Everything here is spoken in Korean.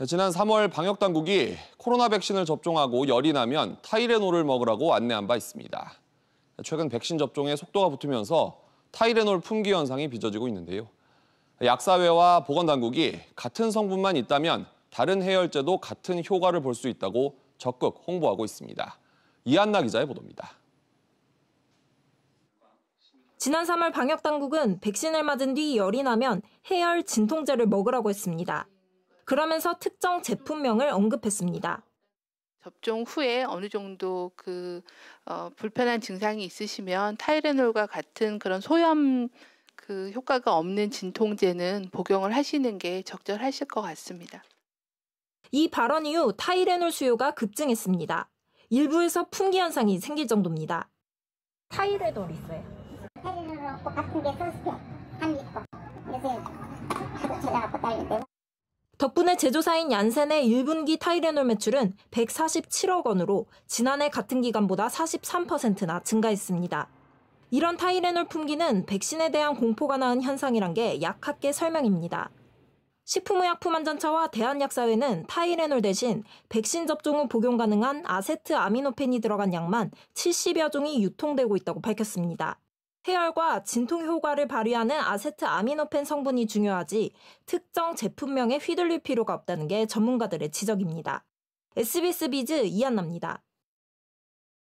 네, 지난 3월 방역당국이 코로나 백신을 접종하고 열이 나면 타이레놀을 먹으라고 안내한 바 있습니다. 네, 최근 백신 접종에 속도가 붙으면서 타이레놀 품귀 현상이 빚어지고 있는데요. 네, 약사회와 보건당국이 같은 성분만 있다면 다른 해열제도 같은 효과를 볼 수 있다고 적극 홍보하고 있습니다. 이한나 기자의 보도입니다. 지난 3월 방역당국은 백신을 맞은 뒤 열이 나면 해열 진통제를 먹으라고 했습니다. 그러면서 특정 제품명을 언급했습니다. 접종 후에 어느 정도 그 어, 불편한 증상이 있으시면 타이레놀과 같은 그런 소염 그 효과가 없는 진통제는 복용을 하시는 게 적절하실 것 같습니다. 이 발언 이후 타이레놀 수요가 급증했습니다. 일부에서 품귀 현상이 생길 정도입니다. 타이레놀 있어요. 타이레놀 같은 게 소스에 한 리터. 요새 제가 갖고 다닐 때는 덕분에 제조사인 얀센의 1분기 타이레놀 매출은 147억 원으로 지난해 같은 기간보다 43%나 증가했습니다. 이런 타이레놀 품귀는 백신에 대한 공포가 나은 현상이란 게 약학계 설명입니다. 식품의약품안전처와 대한약사회는 타이레놀 대신 백신 접종 후 복용 가능한 아세트 아미노펜이 들어간 약만 70여 종이 유통되고 있다고 밝혔습니다. 해열과 진통 효과를 발휘하는 아세트 아미노펜 성분이 중요하지 특정 제품명에 휘둘릴 필요가 없다는 게 전문가들의 지적입니다. SBS 비즈 이한나입니다.